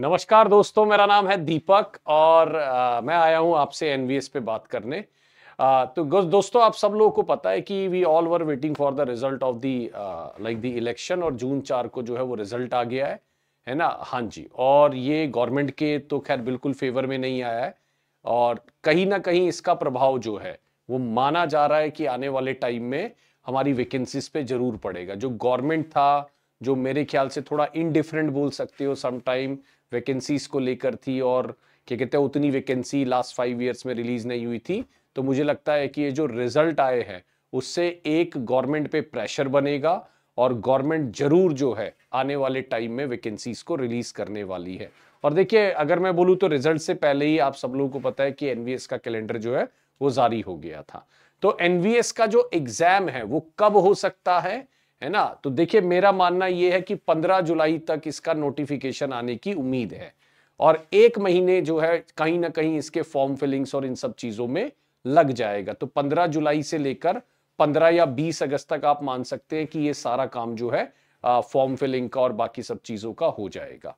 नमस्कार दोस्तों मेरा नाम है दीपक और आ, मैं आया हूं आपसे एनवीएस पे बात करने आ, तो दोस्तों आप सब लोगों को पता है कि we all were waiting for the result of the like the election और जून चार को जो है वो रिजल्ट आ गया है है ना हाँ जी और ये गवर्नमेंट के तो खैर बिल्कुल फेवर में नहीं आया है और कहीं ना कहीं इसका प्रभाव जो है वो माना जा रहा है कि आने वाले टाइम में हमारी वैकेंसीज पे जरूर पड़ेगा जो गवर्नमेंट था जो मेरे ख्याल से थोड़ा इनडिफरेंट बोल सकते हो समटाइम वैकेंसीज को लेकर थी और क्या कहते हैं उतनी वैकेंसी लास्ट फाइव ईयर्स में रिलीज नहीं हुई थी तो मुझे लगता है कि ये जो रिजल्ट आए हैं उससे एक गवर्नमेंट पे प्रेशर बनेगा और गवर्नमेंट जरूर जो है आने वाले टाइम में वैकेंसीज को रिलीज करने वाली है और देखिए अगर मैं बोलूँ तो रिजल्ट से पहले ही आप सब लोगों को पता है कि एनवीएस का कैलेंडर जो है वो जारी हो गया था तो एनवीएस का जो एग्जाम है वो कब हो सकता है है ना तो देखिए मेरा मानना यह है कि 15 जुलाई तक इसका नोटिफिकेशन आने की उम्मीद है और एक महीने जो है कहीं ना कहीं इसके फॉर्म फिलिंग्स और इन सब चीजों में लग जाएगा तो 15 जुलाई से लेकर 15 या 20 अगस्त तक आप मान सकते हैं कि ये सारा काम जो है फॉर्म फिलिंग का और बाकी सब चीजों का हो जाएगा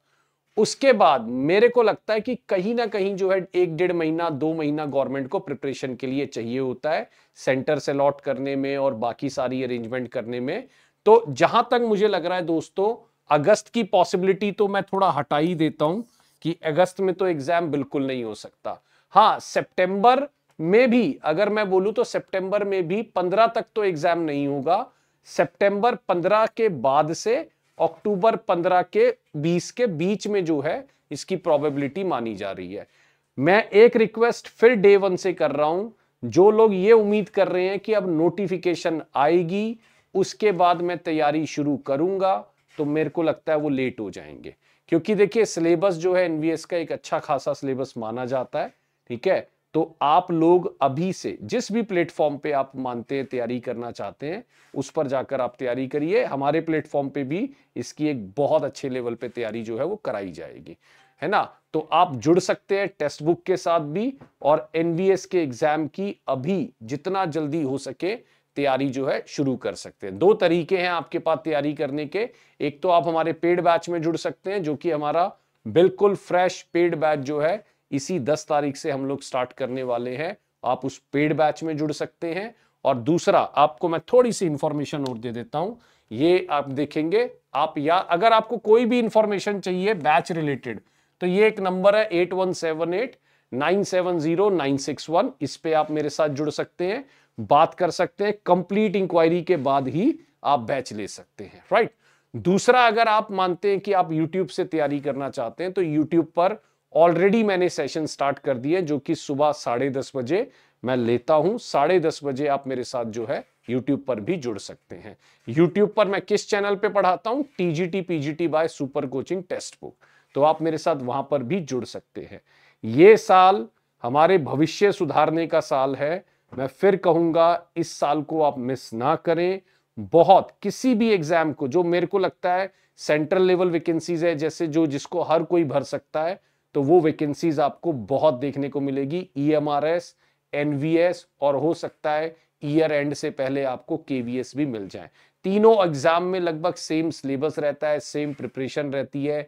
उसके बाद मेरे को लगता है कि कहीं ना कहीं जो है एक डेढ़ महीना दो महीना गवर्नमेंट को प्रिपरेशन के लिए चाहिए होता है सेंटर से लॉट करने में और बाकी सारी अरेंजमेंट करने में तो जहां तक मुझे लग रहा है दोस्तों अगस्त की पॉसिबिलिटी तो मैं थोड़ा हटा ही देता हूं कि अगस्त में तो एग्जाम बिल्कुल नहीं हो सकता हाँ सितंबर में भी अगर मैं बोलूं तो सितंबर में भी 15 तक तो एग्जाम नहीं होगा सितंबर 15 के बाद से अक्टूबर 15 के 20 के बीच में जो है इसकी प्रोबेबिलिटी मानी जा रही है मैं एक रिक्वेस्ट फिर डे वन से कर रहा हूं जो लोग ये उम्मीद कर रहे हैं कि अब नोटिफिकेशन आएगी उसके बाद मैं तैयारी शुरू करूंगा तो मेरे को लगता है वो लेट हो जाएंगे क्योंकि देखिए सिलेबस जो है एनवीएस का एक अच्छा खासा सिलेबस माना जाता है ठीक है तो आप लोग अभी से जिस भी प्लेटफॉर्म पे आप मानते हैं तैयारी करना चाहते हैं उस पर जाकर आप तैयारी करिए हमारे प्लेटफॉर्म पे भी इसकी एक बहुत अच्छे लेवल पे तैयारी जो है वो कराई जाएगी है ना तो आप जुड़ सकते हैं टेक्स्ट बुक के साथ भी और एनवीएस के एग्जाम की अभी जितना जल्दी हो सके तैयारी जो है शुरू कर सकते हैं दो तरीके हैं आपके पास तैयारी करने के एक तो आप हमारे पेड बैच में जुड़ सकते हैं जो कि हमारा बिल्कुल फ्रेश पेड बैच जो है इसी 10 तारीख से हम लोग स्टार्ट करने वाले हैं आप उस पेड बैच में जुड़ सकते हैं और दूसरा आपको मैं थोड़ी सी इंफॉर्मेशन और दे देता हूं ये आप देखेंगे आप या अगर आपको कोई भी इंफॉर्मेशन चाहिए बैच रिलेटेड तो ये एक नंबर है eight one seven eight nine zero nine six one इस पे आप मेरे साथ जुड़ सकते हैं बात कर सकते हैं कंप्लीट इंक्वायरी के बाद ही आप बैच ले सकते हैं राइट दूसरा अगर आप मानते हैं कि आप यूट्यूब से तैयारी करना चाहते हैं तो यूट्यूब पर ऑलरेडी मैंने सेशन स्टार्ट कर दिए जो कि सुबह साढ़े दस बजे मैं लेता हूं साढ़े दस बजे आप मेरे साथ जो है यूट्यूब पर भी जुड़ सकते हैं यूट्यूब पर मैं किस चैनल पे पढ़ाता हूं TGT PGT by super coaching textbook तो आप मेरे साथ वहां पर भी जुड़ सकते हैं ये साल हमारे भविष्य सुधारने का साल है मैं फिर कहूंगा इस साल को आप मिस ना करें बहुत किसी भी एग्जाम को जो मेरे को लगता है सेंट्रल लेवल वैकेंसीज है जैसे जो जिसको हर कोई भर सकता है तो वो वैकेंसीज आपको बहुत देखने को मिलेगी E M R S N V S और हो सकता है ईयर एंड से पहले आपको केवीएस भी मिल जाए तीनों एग्जाम में लगभग सेम सिलेबस रहता है सेम प्रिपरेशन रहती है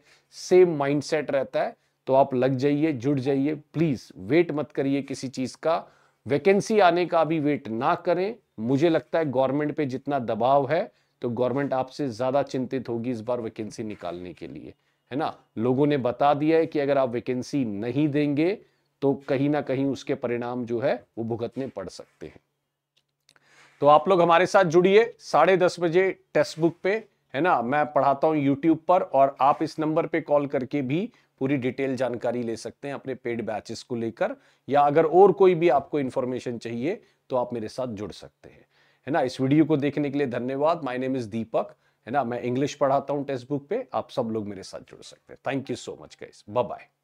सेम माइंडसेट रहता है तो आप लग जाइए जुड़ जाइए प्लीज वेट मत करिए किसी चीज का वैकेंसी आने का भी वेट ना करें मुझे लगता है गवर्नमेंट पे जितना दबाव है तो गवर्नमेंट आपसे ज्यादा चिंतित होगी इस बार वैकेंसी निकालने के लिए है ना लोगों ने बता दिया है कि अगर आप वैकेंसी नहीं देंगे तो कहीं ना कहीं उसके परिणाम जो है वो भुगतने पड़ सकते हैं तो आप लोग हमारे साथ जुड़िए साढ़े दस बजे टेक्स्ट बुक पे है ना मैं पढ़ाता हूँ यूट्यूब पर और आप इस नंबर पे कॉल करके भी पूरी डिटेल जानकारी ले सकते हैं अपने पेड बैचेस को लेकर या अगर और कोई भी आपको इन्फॉर्मेशन चाहिए तो आप मेरे साथ जुड़ सकते हैं है ना इस वीडियो को देखने के लिए धन्यवाद माई नेम इज़ दीपक है ना मैं इंग्लिश पढ़ाता हूँ टेक्स्ट बुक पे आप सब लोग मेरे साथ जुड़ सकते हैं thank you so much guys bye bye